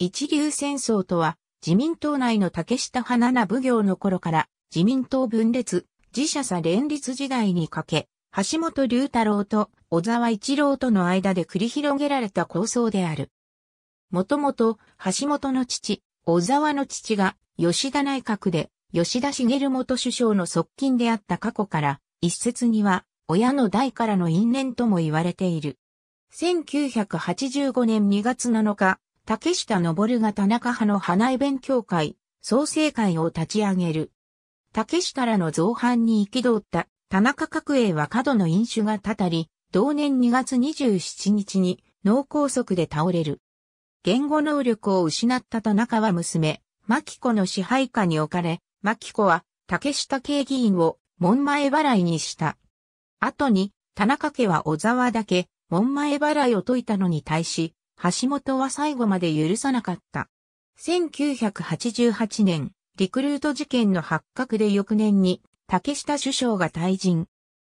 一流戦争とは、自民党内の竹下花名奉行の頃から、自民党分裂、自社差連立時代にかけ、橋本龍太郎と小沢一郎との間で繰り広げられた構想である。もともと、橋本の父、小沢の父が、吉田内閣で、吉田茂元首相の側近であった過去から、一説には、親の代からの因縁とも言われている。1985年2月7日、竹下登が田中派の花江勉強会、創生会を立ち上げる。竹下らの造反に憤った田中角栄は過度の飲酒がたたり、同年2月27日に脳梗塞で倒れる。言語能力を失った田中は娘、牧子の支配下に置かれ、牧子は竹下系議員を門前払いにした。後に、田中家は小沢だけ門前払いを解いたのに対し、橋本は最後まで許さなかった。1988年、リクルート事件の発覚で翌年に、竹下首相が退陣。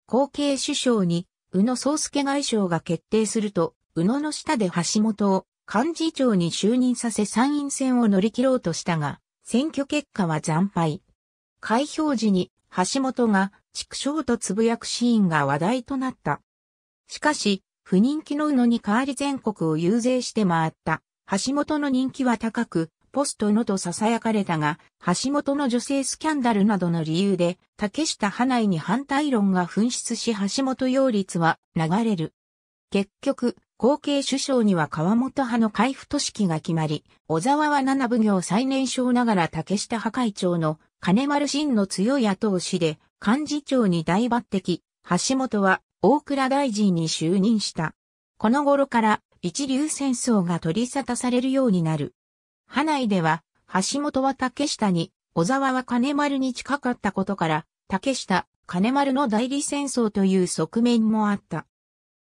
後継首相に、宇野宗介外相が決定すると、宇野の下で橋本を幹事長に就任させ参院選を乗り切ろうとしたが、選挙結果は惨敗。開票時に橋本が畜生とつぶやくシーンが話題となった。しかし、不人気の宇野に代わり全国を遊説して回った。橋本の人気は高く、ポストのと囁かれたが、橋本の女性スキャンダルなどの理由で、竹下派内に反対論が紛失し橋本擁立は流れる。結局、後継首相には川本派の海部市記が決まり、小沢は七奉行最年少ながら竹下派会長の金丸真の強い後押しで、幹事長に大抜擢、橋本は大倉大臣に就任した。この頃から一流戦争が取り沙汰されるようになる。派内では、橋本は竹下に、小沢は金丸に近かったことから、竹下、金丸の代理戦争という側面もあった。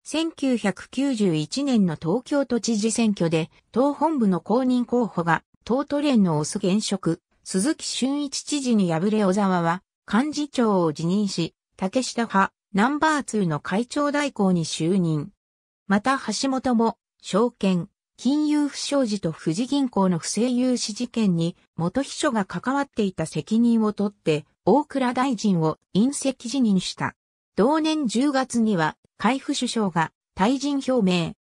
1991年の東京都知事選挙で、党本部の公認候補が、党都連のオス現職、鈴木俊一知事に敗れ小沢は、幹事長を辞任し、竹下派、ナンバー2の会長代行に就任。また橋本も、証券、金融不祥事と富士銀行の不正融資事件に元秘書が関わっていた責任を取って大倉大臣を隕石辞任した。同年10月には海部首相が退陣表明。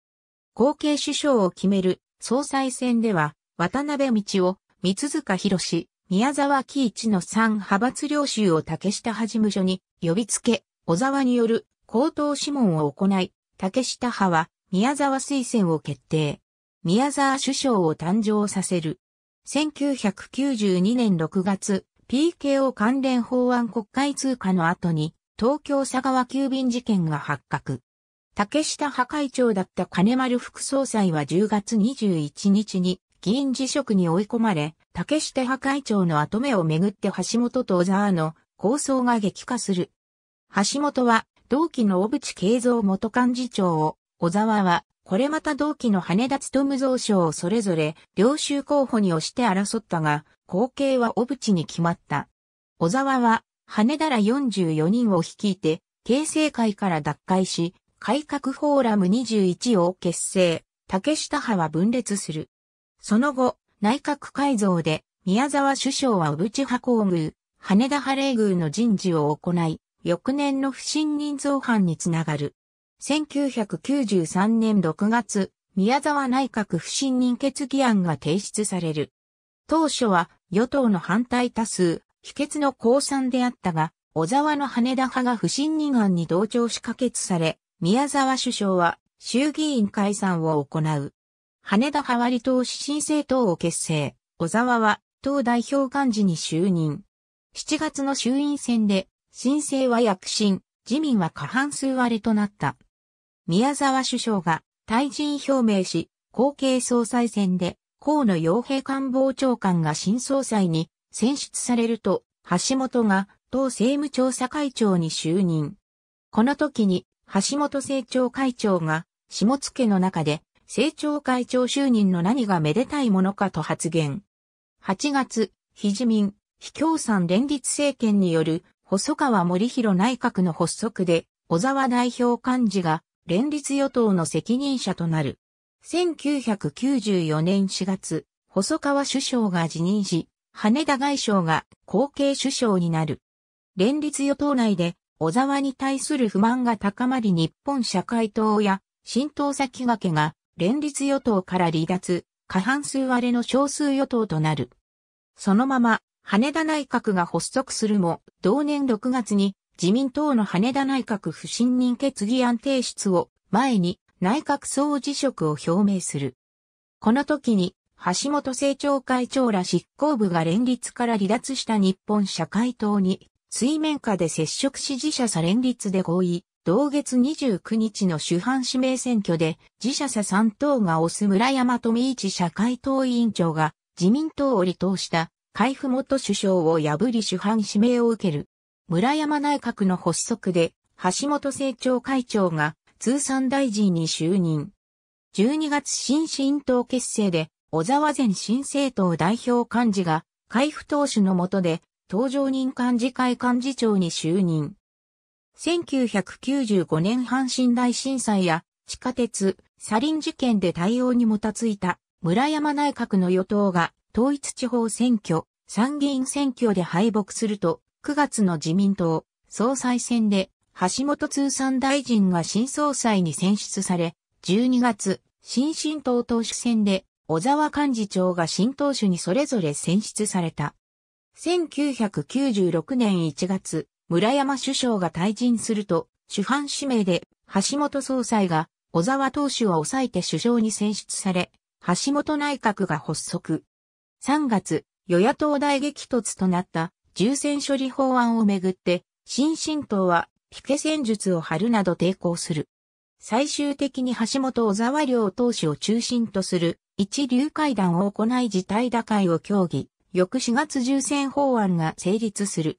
後継首相を決める総裁選では渡辺道夫、三塚博士、宮沢喜一の三派閥領収を竹下派事務所に呼びつけ、小沢による口頭諮問を行い、竹下派は宮沢推薦を決定。宮沢首相を誕生させる。1992年6月、PKO 関連法案国会通過の後に、東京佐川急便事件が発覚。竹下派会長だった金丸副総裁は10月21日に議員辞職に追い込まれ、竹下派会長の後目をめぐって橋本と小沢の構想が激化する。橋本は、同期の小渕恵三元幹事長を、小沢は、これまた同期の羽田勤造賞をそれぞれ、領収候補に押して争ったが、後継は小渕に決まった。小沢は、羽田ら44人を率いて、形成会から脱会し、改革フォーラム21を結成、竹下派は分裂する。その後、内閣改造で、宮沢首相は小渕派公務、羽田派霊宮の人事を行い、翌年の不信任造反につながる。1993年6月、宮沢内閣不信任決議案が提出される。当初は与党の反対多数、否決の降参であったが、小沢の羽田派が不信任案に同調し可決され、宮沢首相は衆議院解散を行う。羽田派割党新政党を結成。小沢は党代表幹事に就任。7月の衆院選で新政は躍進、自民は過半数割れとなった。宮沢首相が退陣表明し、後継総裁選で河野洋平官房長官が新総裁に選出されると、橋本が党政務調査会長に就任。この時に橋本政調会長が下野の中で政調会長就任の何がめでたいものかと発言。8月、非自民、非共産連立政権による細川森弘内閣の発足で、小沢代表幹事が連立与党の責任者となる。1994年4月、細川首相が辞任し、羽田外相が後継首相になる。連立与党内で、小沢に対する不満が高まり日本社会党や新党先駆けが連立与党から離脱、過半数割れの少数与党となる。そのまま羽田内閣が発足するも、同年6月に自民党の羽田内閣不信任決議案提出を前に内閣総辞職を表明する。この時に橋本政調会長ら執行部が連立から離脱した日本社会党に水面下で接触支持者差連立で合意、同月29日の主犯指名選挙で自社差3党が推す村山富一社会党委員長が自民党を離党した海部元首相を破り主犯指名を受ける。村山内閣の発足で、橋本政調会長が通産大臣に就任。12月新新党結成で、小沢前新政党代表幹事が、海部党首の下で、登場人幹事会幹事長に就任。1995年阪神大震災や地下鉄、サリン事件で対応にもたついた村山内閣の与党が統一地方選挙、参議院選挙で敗北すると、9月の自民党、総裁選で、橋本通産大臣が新総裁に選出され、12月、新進党党首選で、小沢幹事長が新党首にそれぞれ選出された。1996年1月、村山首相が退陣すると、主犯指名で、橋本総裁が、小沢党首を抑えて首相に選出され、橋本内閣が発足。3月、与野党大激突となった重戦処理法案をめぐって、新進党はピケ戦術を張るなど抵抗する。最終的に橋本小沢良党首を中心とする一流会談を行い事態打開を協議、翌4月重戦法案が成立する。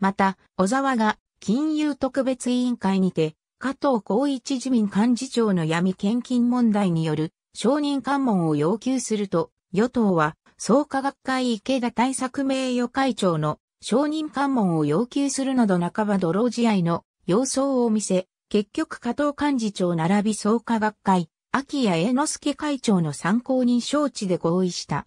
また、小沢が金融特別委員会にて、加藤光一自民幹事長の闇献金問題による承認喚問を要求すると、与党は総科学会池田対策名誉会長の承認関門を要求するなど半ば泥仕合の様相を見せ、結局加藤幹事長並び総科学会、秋谷栄之助会長の参考人招致で合意した。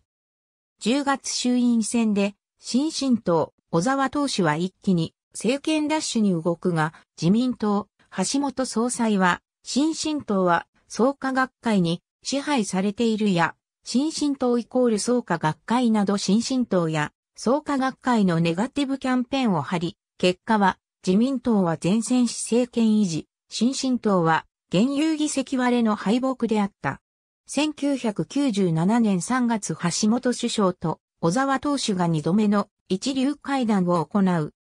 10月衆院選で、新進党、小沢党首は一気に政権ラッシュに動くが、自民党、橋本総裁は、新進党は総科学会に支配されているや、新進党イコール創価学会など新進党や創価学会のネガティブキャンペーンを張り、結果は自民党は前線市政権維持、新進党は現有議席割れの敗北であった。1997年3月橋本首相と小沢党首が2度目の一流会談を行う。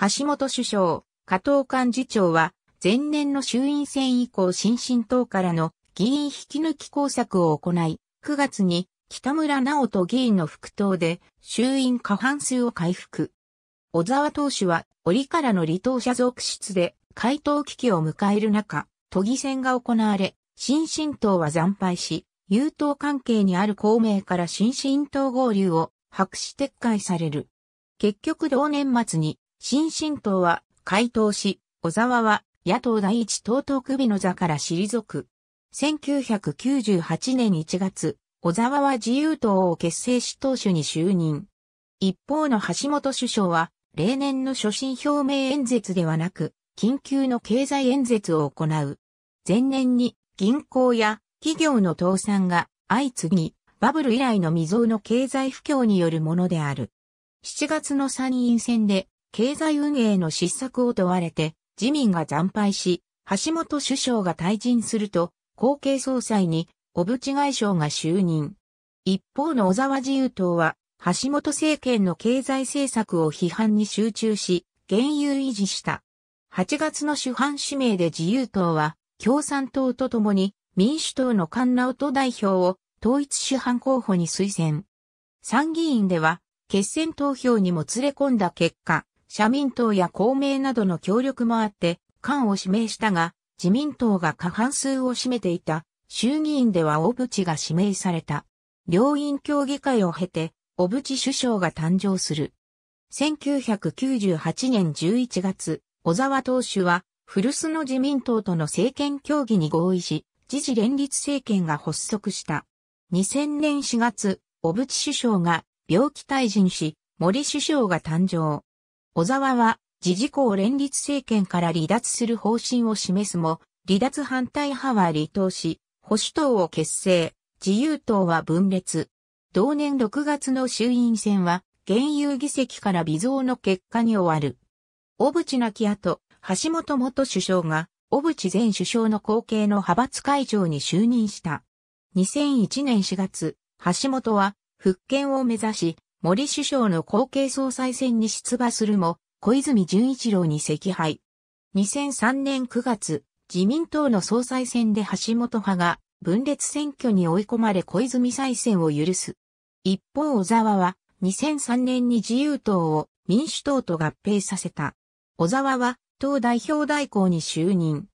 橋本首相、加藤幹事長は前年の衆院選以降新進党からの議員引き抜き工作を行い、9月に北村直人議員の復党で衆院過半数を回復。小沢党首は折からの離党者続出で回答危機を迎える中、都議選が行われ、新進党は惨敗し、優党関係にある公明から新進党合流を白紙撤回される。結局同年末に新進党は回答し、小沢は野党第一党党首の座から退く。1998年1月、小沢は自由党を結成し党首に就任。一方の橋本首相は、例年の所信表明演説ではなく、緊急の経済演説を行う。前年に銀行や企業の倒産が相次ぎ、バブル以来の未曾有の経済不況によるものである。7月の参院選で経済運営の失策を問われて自民が惨敗し、橋本首相が退陣すると後継総裁に、小渕外相が就任。一方の小沢自由党は、橋本政権の経済政策を批判に集中し、原油維持した。8月の主犯指名で自由党は、共産党と共に民主党の菅直人代表を統一主犯候補に推薦。参議院では、決選投票にも連れ込んだ結果、社民党や公明などの協力もあって、菅を指名したが、自民党が過半数を占めていた衆議院では小渕が指名された。両院協議会を経て、小渕首相が誕生する。1998年11月、小沢党首は、古巣の自民党との政権協議に合意し、自治連立政権が発足した。2000年4月、小渕首相が病気退陣し、森首相が誕生。小沢は自治公連立政権から離脱する方針を示すも、離脱反対派は離党し、保守党を結成、自由党は分裂。同年6月の衆院選は、現有議席から微増の結果に終わる。小渕亡き後、橋本元首相が、小渕前首相の後継の派閥会長に就任した。2001年4月、橋本は、復権を目指し、森首相の後継総裁選に出馬するも、小泉純一郎に惜敗。2003年9月、自民党の総裁選で橋本派が分裂選挙に追い込まれ小泉再選を許す。一方小沢は2003年に自由党を民主党と合併させた。小沢は党代表代行に就任。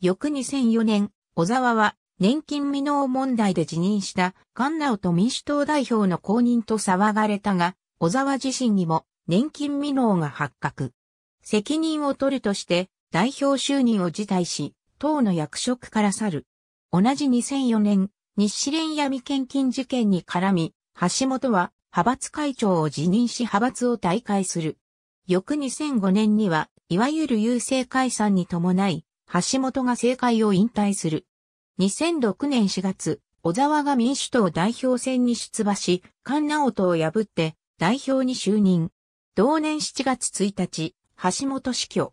翌2004年、小沢は年金未納問題で辞任した菅直と民主党代表の公認と騒がれたが、小沢自身にも年金未納が発覚。責任を取るとして代表就任を辞退し、党の役職から去る。同じ2004年、日誌連闇献金事件に絡み、橋本は派閥会長を辞任し派閥を退会する。翌2005年には、いわゆる優勢解散に伴い、橋本が政界を引退する。2006年4月、小沢が民主党代表選に出馬し、菅直人を破って代表に就任。同年7月1日、橋本死去。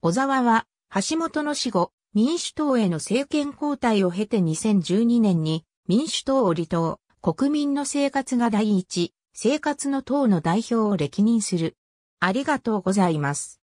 小沢は、橋本の死後、民主党への政権交代を経て2012年に民主党を離党、国民の生活が第一、生活の党の代表を歴任する。ありがとうございます。